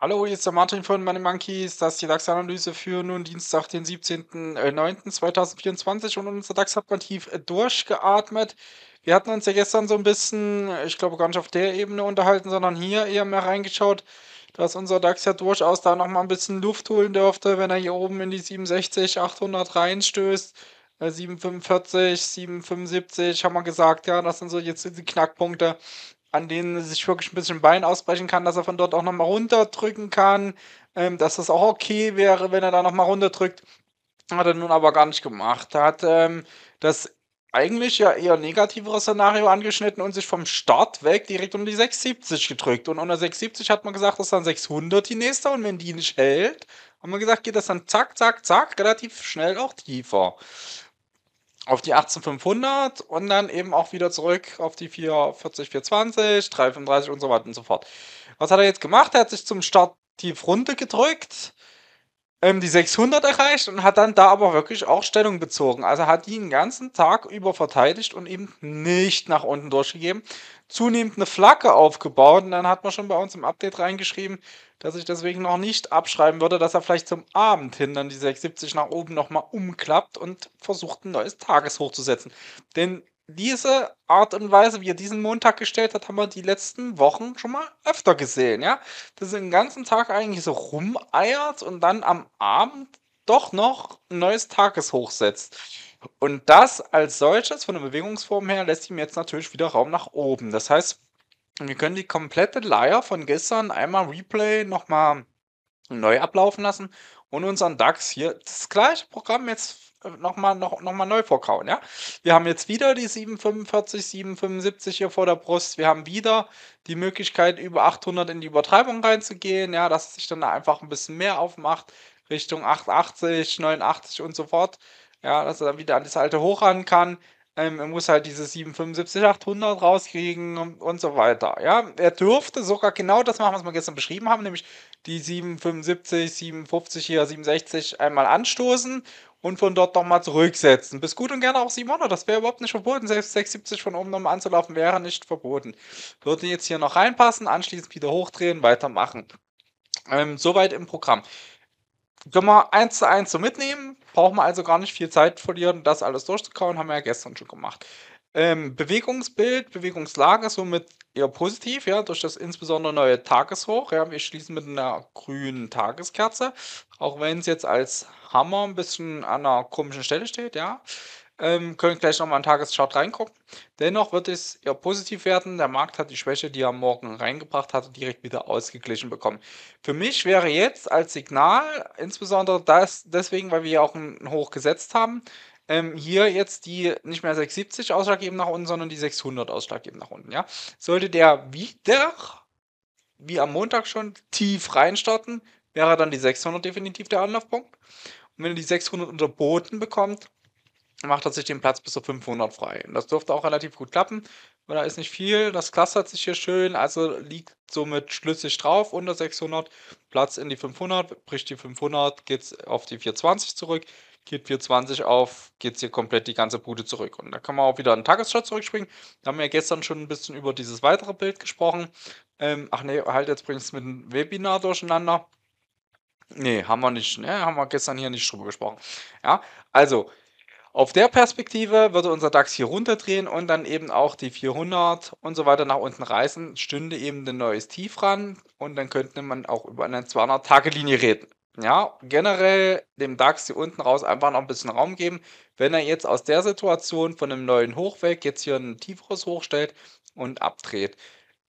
Hallo, hier ist der Martin von Money Monkeys. Das ist die DAX-Analyse für nun Dienstag, den 17.09.2024 äh, und unser DAX hat man tief äh, durchgeatmet. Wir hatten uns ja gestern so ein bisschen, äh, ich glaube gar nicht auf der Ebene unterhalten, sondern hier eher mehr reingeschaut, dass unser DAX ja durchaus da nochmal ein bisschen Luft holen dürfte, wenn er hier oben in die 67, 800 reinstößt 745, äh, 775, haben wir gesagt, ja, das sind so jetzt die Knackpunkte, an denen sich wirklich ein bisschen Bein ausbrechen kann, dass er von dort auch nochmal runterdrücken kann, ähm, dass das auch okay wäre, wenn er da nochmal runterdrückt. Hat er nun aber gar nicht gemacht. Er hat ähm, das eigentlich ja eher negativere Szenario angeschnitten und sich vom Start weg direkt um die 670 gedrückt. Und unter 670 hat man gesagt, das ist dann 600 die nächste. Und wenn die nicht hält, haben wir gesagt, geht das dann zack, zack, zack, relativ schnell auch tiefer auf die 18500 und dann eben auch wieder zurück auf die 440, 420, 335 und so weiter und so fort. Was hat er jetzt gemacht? Er hat sich zum Start tief runter gedrückt ähm, die 600 erreicht und hat dann da aber wirklich auch Stellung bezogen. Also hat die den ganzen Tag über verteidigt und eben nicht nach unten durchgegeben. Zunehmend eine Flagge aufgebaut und dann hat man schon bei uns im Update reingeschrieben, dass ich deswegen noch nicht abschreiben würde, dass er vielleicht zum Abend hin dann die 670 nach oben nochmal umklappt und versucht, ein neues Tageshoch zu setzen. Denn diese Art und Weise, wie er diesen Montag gestellt hat, haben wir die letzten Wochen schon mal öfter gesehen, ja. Dass er den ganzen Tag eigentlich so rumeiert und dann am Abend doch noch ein neues Tageshoch setzt. Und das als solches von der Bewegungsform her lässt ihm jetzt natürlich wieder Raum nach oben. Das heißt, wir können die komplette Leier von gestern einmal Replay nochmal neu ablaufen lassen und unseren DAX hier das gleiche Programm jetzt nochmal noch, noch mal neu vorkauen. Ja? Wir haben jetzt wieder die 745, 775 hier vor der Brust. Wir haben wieder die Möglichkeit, über 800 in die Übertreibung reinzugehen, ja, dass es sich dann einfach ein bisschen mehr aufmacht, Richtung 880, 89 und so fort. Ja, dass er dann wieder an das alte hoch ran kann. Ähm, er muss halt diese 775, 800 rauskriegen und, und so weiter. Ja, er dürfte sogar genau das machen, was wir gestern beschrieben haben, nämlich die 775, 750 hier, 760 einmal anstoßen und von dort nochmal zurücksetzen. Bis gut und gerne auch 700, das wäre überhaupt nicht verboten. Selbst 670 von oben nochmal anzulaufen wäre nicht verboten. Würde jetzt hier noch reinpassen, anschließend wieder hochdrehen, weitermachen. Ähm, soweit im Programm. Können wir eins zu eins so mitnehmen, brauchen wir also gar nicht viel Zeit verlieren, das alles durchzukauen, haben wir ja gestern schon gemacht. Ähm, Bewegungsbild, Bewegungslage somit eher positiv, ja, durch das insbesondere neue Tageshoch. Ja, wir schließen mit einer grünen Tageskerze, auch wenn es jetzt als Hammer ein bisschen an einer komischen Stelle steht, ja. Ähm, können gleich nochmal in den Tageschart reingucken. Dennoch wird es eher positiv werden. Der Markt hat die Schwäche, die er Morgen reingebracht hat, direkt wieder ausgeglichen bekommen. Für mich wäre jetzt als Signal, insbesondere das, deswegen, weil wir ja auch ein Hoch gesetzt haben, ähm, hier jetzt die nicht mehr 670 ausschlaggebend nach unten, sondern die 600 ausschlaggebend nach unten, ja. Sollte der wieder, wie am Montag schon, tief reinstarten, wäre dann die 600 definitiv der Anlaufpunkt. Und wenn er die 600 unterboten bekommt, macht er sich den Platz bis zur 500 frei. Und das dürfte auch relativ gut klappen, weil da ist nicht viel. Das clustert sich hier schön, also liegt somit schlüssig drauf unter 600. Platz in die 500, bricht die 500, geht es auf die 420 zurück, Kit 420 auf, geht es hier komplett die ganze Bude zurück. Und da kann man auch wieder einen Tagesshot zurückspringen. Da haben wir ja gestern schon ein bisschen über dieses weitere Bild gesprochen. Ähm, ach nee, halt, jetzt bringst du es mit dem Webinar durcheinander. Nee, haben wir nicht, ne, haben wir gestern hier nicht drüber gesprochen. Ja, also auf der Perspektive würde unser DAX hier runterdrehen und dann eben auch die 400 und so weiter nach unten reißen, stünde eben ein neues Tief ran und dann könnte man auch über eine 200-Tage-Linie reden. Ja, generell dem DAX hier unten raus einfach noch ein bisschen Raum geben. Wenn er jetzt aus der Situation von einem neuen Hochweg jetzt hier ein tieferes hochstellt und abdreht.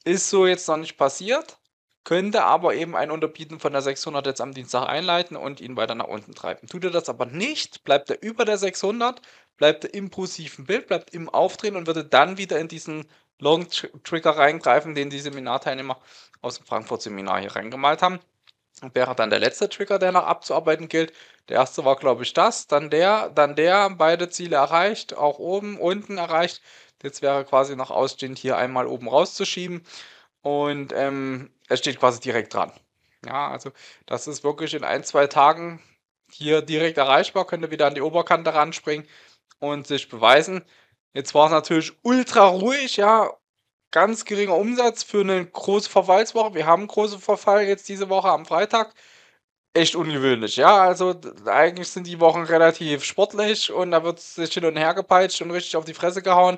Ist so jetzt noch nicht passiert, könnte aber eben ein Unterbieten von der 600 jetzt am Dienstag einleiten und ihn weiter nach unten treiben. Tut er das aber nicht, bleibt er über der 600, bleibt er im positiven Bild, bleibt im Aufdrehen und würde dann wieder in diesen Long Trigger reingreifen, den die Seminarteilnehmer aus dem Frankfurt Seminar hier reingemalt haben wäre dann der letzte Trigger, der noch abzuarbeiten gilt. Der erste war, glaube ich, das, dann der, dann der, beide Ziele erreicht, auch oben, unten erreicht. Jetzt wäre quasi noch ausstehend hier einmal oben rauszuschieben und ähm, es steht quasi direkt dran. Ja, also das ist wirklich in ein, zwei Tagen hier direkt erreichbar, könnte wieder an die Oberkante ranspringen und sich beweisen. Jetzt war es natürlich ultra ruhig, ja, ganz geringer Umsatz für eine große Verfallswoche. Wir haben einen großen Verfall jetzt diese Woche am Freitag. Echt ungewöhnlich, ja. Also eigentlich sind die Wochen relativ sportlich und da wird sich hin und her gepeitscht und richtig auf die Fresse gehauen.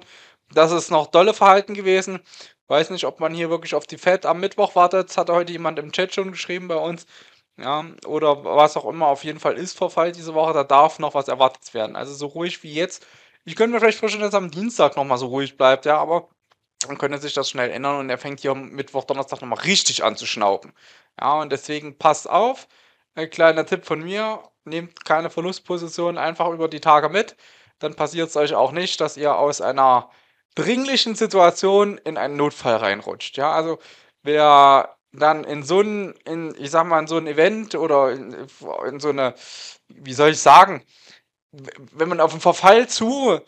Das ist noch dolle Verhalten gewesen. Weiß nicht, ob man hier wirklich auf die Fed am Mittwoch wartet. Das hat heute jemand im Chat schon geschrieben bei uns. Ja, oder was auch immer. Auf jeden Fall ist Verfall diese Woche. Da darf noch was erwartet werden. Also so ruhig wie jetzt. Ich könnte mir vielleicht vorstellen, dass es am Dienstag nochmal so ruhig bleibt, ja, aber dann könnte sich das schnell ändern und er fängt hier Mittwoch, Donnerstag nochmal richtig an zu schnauben. Ja, und deswegen passt auf. Ein kleiner Tipp von mir: Nehmt keine Verlustposition einfach über die Tage mit. Dann passiert es euch auch nicht, dass ihr aus einer dringlichen Situation in einen Notfall reinrutscht. Ja, also wer dann in so ein, ich sag mal, in so ein Event oder in, in so eine, wie soll ich sagen, wenn man auf einen Verfall zu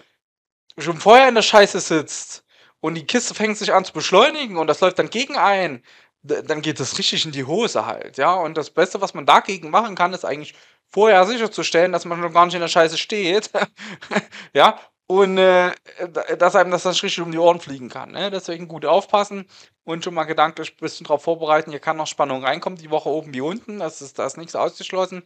schon vorher in der Scheiße sitzt, und die Kiste fängt sich an zu beschleunigen und das läuft dann gegen ein, dann geht das richtig in die Hose halt, ja. Und das Beste, was man dagegen machen kann, ist eigentlich vorher sicherzustellen, dass man schon gar nicht in der Scheiße steht, ja. Und äh, dass einem das dann richtig um die Ohren fliegen kann. Ne? Deswegen gut aufpassen und schon mal gedanklich ein bisschen darauf vorbereiten. Hier kann noch Spannung reinkommen, die Woche oben wie unten. Das ist, da ist nichts ausgeschlossen.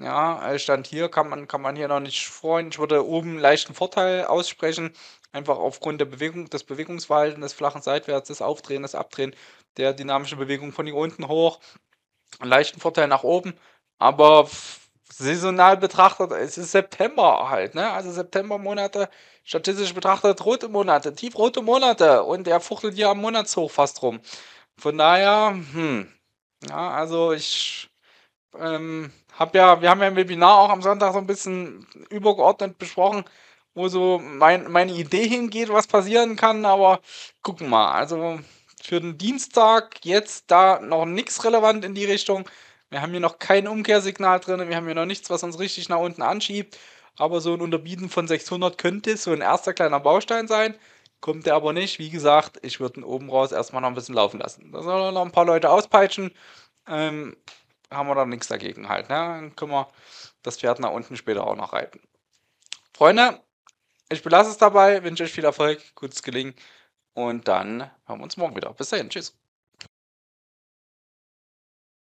Ja, äh, Stand hier kann man, kann man hier noch nicht freuen. Ich würde oben leichten Vorteil aussprechen, einfach aufgrund der Bewegung, des Bewegungsverhaltens, des flachen Seitwärts, des Aufdrehen, des Abdrehen, der dynamischen Bewegung von hier unten hoch. Leichten Vorteil nach oben, aber saisonal betrachtet, es ist September halt, ne? Also Septembermonate, statistisch betrachtet, rote Monate, tiefrote Monate und er fuchtelt hier am Monatshoch fast rum. Von daher, hm, ja, also ich, ähm, hab ja, wir haben ja im Webinar auch am Sonntag so ein bisschen übergeordnet besprochen, wo so mein, meine Idee hingeht, was passieren kann, aber gucken mal. Also für den Dienstag jetzt da noch nichts relevant in die Richtung. Wir haben hier noch kein Umkehrsignal drin, wir haben hier noch nichts, was uns richtig nach unten anschiebt. Aber so ein Unterbieten von 600 könnte so ein erster kleiner Baustein sein. Kommt der aber nicht. Wie gesagt, ich würde ihn oben raus erstmal noch ein bisschen laufen lassen. Da sollen noch ein paar Leute auspeitschen. Ähm, haben wir da nichts dagegen halt. Ne? Dann können wir das Pferd nach unten später auch noch reiten. Freunde, ich belasse es dabei, wünsche euch viel Erfolg, gutes Gelingen und dann haben wir uns morgen wieder. Bis dahin, tschüss.